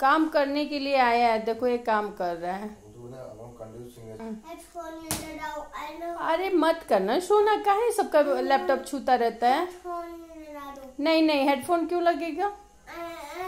काम करने के लिए आया है देखो ये काम कर रहा है हम्म। अरे मत करना सोना कहा सबका लैपटॉप hmm. छूता रहता है नहीं नहीं हेडफोन क्यों लगेगा uh, uh,